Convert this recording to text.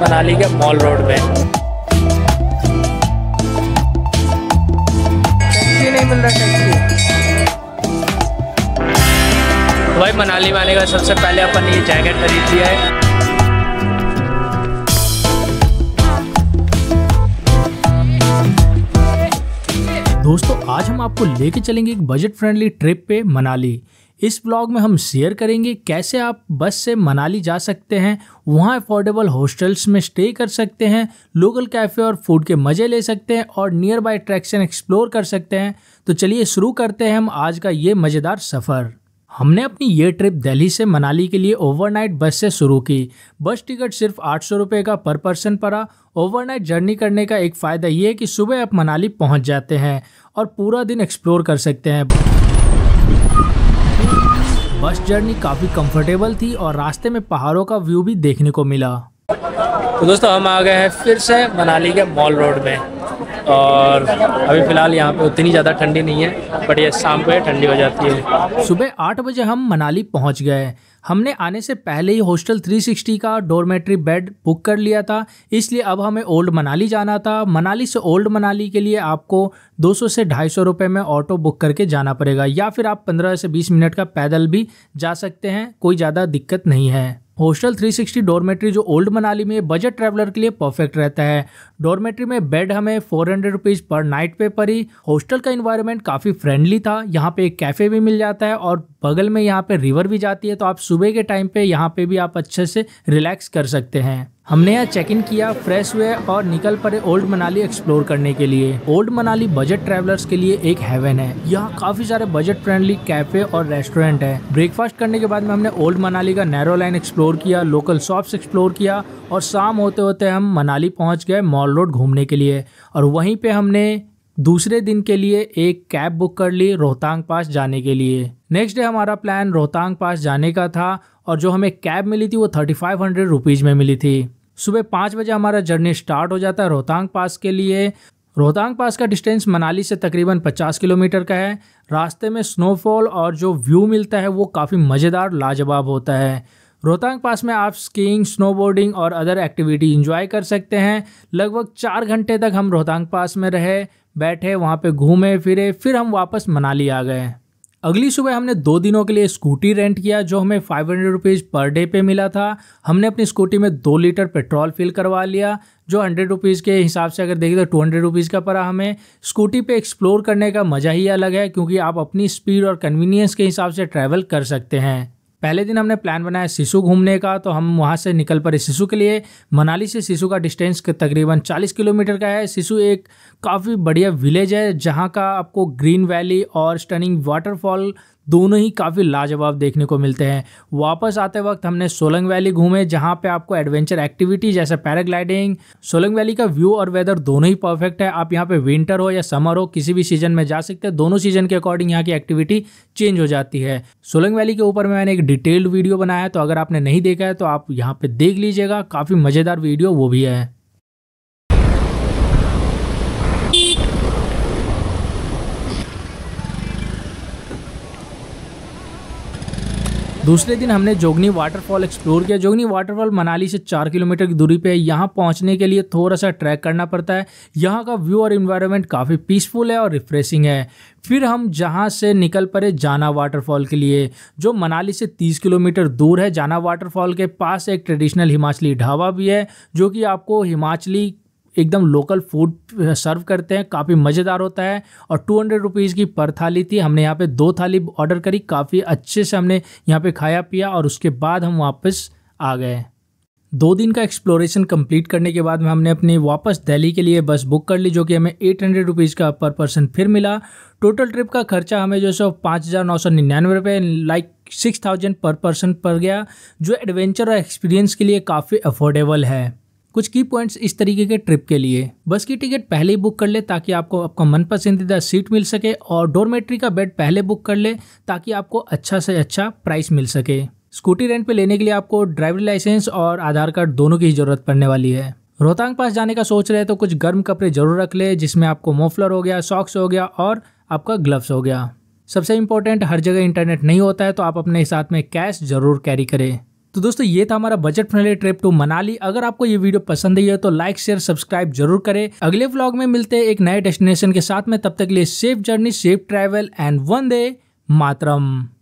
मनाली के mall road पे नहीं मिल रहा भाई मनाली वाले का सबसे पहले अपन ये जैकेट खरीद लिया है दोस्तों आज हम आपको लेके चलेंगे एक बजट फ्रेंडली ट्रिप पे मनाली इस ब्लॉग में हम शेयर करेंगे कैसे आप बस से मनाली जा सकते हैं वहाँ अफोर्डेबल हॉस्टल्स में स्टे कर सकते हैं लोकल कैफ़े और फूड के मज़े ले सकते हैं और नियर बाई अट्रैक्शन एक्सप्लोर कर सकते हैं तो चलिए शुरू करते हैं हम आज का ये मज़ेदार सफ़र हमने अपनी ये ट्रिप दिल्ली से मनाली के लिए ओवरनाइट बस से शुरू की बस टिकट सिर्फ आठ सौ का पर पर्सन पड़ा ओवरनाइट जर्नी करने का एक फ़ायदा ये है कि सुबह आप मनाली पहुंच जाते हैं और पूरा दिन एक्सप्लोर कर सकते हैं बस जर्नी काफ़ी कंफर्टेबल थी और रास्ते में पहाड़ों का व्यू भी देखने को मिला तो दोस्तों हम आ गए हैं फिर से मनाली के मॉल रोड में और अभी फ़िलहाल यहाँ पे उतनी ज़्यादा ठंडी नहीं है बट ये शाम को ठंडी हो जाती है सुबह आठ बजे हम मनाली पहुँच गए हमने आने से पहले ही हॉस्टल 360 का डोरमेट्री बेड बुक कर लिया था इसलिए अब हमें ओल्ड मनाली जाना था मनाली से ओल्ड मनाली के लिए आपको 200 से ढाई सौ रुपये में ऑटो बुक करके जाना पड़ेगा या फिर आप 15 से 20 मिनट का पैदल भी जा सकते हैं कोई ज़्यादा दिक्कत नहीं है हॉस्टल 360 डोरमेट्री जो ओल्ड मनाली में बजट ट्रैवलर के लिए परफेक्ट रहता है डॉर्मेट्री में बेड हमें four hundred rupees per night पे पड़ी हॉस्टल का इन्वायरमेंट काफ़ी फ्रेंडली था यहाँ पे एक कैफ़े भी मिल जाता है और बगल में यहाँ पे रिवर भी जाती है तो आप सुबह के टाइम पे यहाँ पे भी आप अच्छे से रिलैक्स कर सकते हैं हमने यहाँ चेक इन किया फ्रेश हुए और निकल पड़े ओल्ड मनाली एक्सप्लोर करने के लिए ओल्ड मनाली बजट ट्रेवलर्स के लिए एक हेवन है यहाँ काफी सारे बजट फ्रेंडली कैफे और रेस्टोरेंट है ब्रेकफास्ट करने के बाद में हमने ओल्ड मनाली का नैरो लाइन एक्सप्लोर किया लोकल शॉप्स एक्सप्लोर किया और शाम होते होते हम मनाली पहुंच गए मॉल रोड घूमने के लिए और वहीं पे हमने दूसरे दिन के लिए एक कैब बुक कर ली रोहतांग पास जाने के लिए नेक्स्ट डे हमारा प्लान रोहतांग पास जाने का था और जो हमें कैब मिली थी वो थर्टी फाइव हंड्रेड रुपीज़ में मिली थी सुबह पाँच बजे हमारा जर्नी स्टार्ट हो जाता है रोहतांग पास के लिए रोहतांग पास का डिस्टेंस मनाली से तकरीबन पचास किलोमीटर का है रास्ते में स्नोफॉल और जो व्यू मिलता है वो काफ़ी मज़ेदार लाजवाब होता है रोहतांग पास में आप स्कीइंग स्नोबोर्डिंग और अदर एक्टिविटी इंजॉय कर सकते हैं लगभग चार घंटे तक हम रोहतांग पास में रहे बैठे वहाँ पे घूमे फिरे फिर हम वापस मनाली आ गए अगली सुबह हमने दो दिनों के लिए स्कूटी रेंट किया जो हमें five hundred rupees per day पे मिला था हमने अपनी स्कूटी में दो लीटर पेट्रोल फिल करवा लिया जो हंड्रेड रुपीज़ के हिसाब से अगर देखें तो टू हंड्रेड रुपीज़ का पड़ा हमें स्कूटी पे एक्सप्लोर करने का मज़ा ही अलग है क्योंकि आप अपनी स्पीड और कन्वीनियंस के हिसाब से ट्रैवल कर सकते हैं पहले दिन हमने प्लान बनाया शिशु घूमने का तो हम वहाँ से निकल पड़े शिशु के लिए मनाली से शिशु का डिस्टेंस तकरीबन 40 किलोमीटर का है शिशु एक काफ़ी बढ़िया विलेज है जहाँ का आपको ग्रीन वैली और स्टनिंग वाटरफॉल दोनों ही काफ़ी लाजवाब देखने को मिलते हैं वापस आते वक्त हमने सोलंग वैली घूमे जहाँ पे आपको एडवेंचर एक्टिविटी जैसे पैराग्लाइडिंग सोलंग वैली का व्यू और वेदर दोनों ही परफेक्ट है आप यहाँ पे विंटर हो या समर हो किसी भी सीजन में जा सकते हैं दोनों सीजन के अकॉर्डिंग यहाँ की एक्टिविटी चेंज हो जाती है सोलंग वैली के ऊपर मैंने एक डिटेल्ड वीडियो बनाया तो अगर आपने नहीं देखा है तो आप यहाँ पर देख लीजिएगा काफ़ी मज़ेदार वीडियो वो भी है दूसरे दिन हमने जोगनी वाटरफॉल एक्सप्लोर किया जोगनी वाटरफॉल मनाली से चार किलोमीटर की दूरी पे है यहाँ पहुँचने के लिए थोड़ा सा ट्रैक करना पड़ता है यहाँ का व्यू और इन्वायरमेंट काफ़ी पीसफुल है और रिफ्रेशिंग है फिर हम जहाँ से निकल पड़े जाना वाटरफॉल के लिए जो मनाली से 30 किलोमीटर दूर है जाना वाटरफॉल के पास एक ट्रेडिशनल हिमाचली ढाबा भी है जो कि आपको हिमाचली एकदम लोकल फूड सर्व करते हैं काफ़ी मज़ेदार होता है और टू हंड्रेड रुपीज़ की पर थाली थी हमने यहाँ पे दो थाली ऑर्डर करी काफ़ी अच्छे से हमने यहाँ पे खाया पिया और उसके बाद हम वापस आ गए दो दिन का एक्सप्लोरेशन कंप्लीट करने के बाद में हमने अपनी वापस दिल्ली के लिए बस बुक कर ली जो कि हमें एट हंड्रेड रुपीज़ का पर पर्सन फिर मिला टोटल ट्रिप का खर्चा हमें जो सौ पाँच हज़ार नौ सौ निन्यानवे रुपये like six thousand per person पड़ गया जो एडवेंचर और एक्सपीरियंस के लिए काफ़ी अफोर्डेबल है कुछ की पॉइंट्स इस तरीके के ट्रिप के लिए बस की टिकट पहले ही बुक कर ले ताकि आपको आपका मन पसंदीदा सीट मिल सके और डोरमेट्री का बेड पहले बुक कर ले ताकि आपको अच्छा से अच्छा प्राइस मिल सके स्कूटी रेंट पे लेने के लिए आपको ड्राइवर लाइसेंस और आधार कार्ड दोनों की ज़रूरत पड़ने वाली है रोहतांग पास जाने का सोच रहे तो कुछ गर्म कपड़े जरूर रख ले जिसमें आपको मोफलर हो गया सॉक्स हो गया और आपका ग्लव्स हो गया सबसे इम्पोर्टेंट हर जगह इंटरनेट नहीं होता है तो आप अपने साथ में कैश ज़रूर कैरी करें तो दोस्तों ये था हमारा budget friendly trip to Manali अगर आपको ये वीडियो पसंद आई है तो लाइक शेयर सब्सक्राइब जरूर करें अगले व्लॉग में मिलते हैं एक नए डेस्टिनेशन के साथ में तब तक लिए safe journey safe travel and वन दे मातरम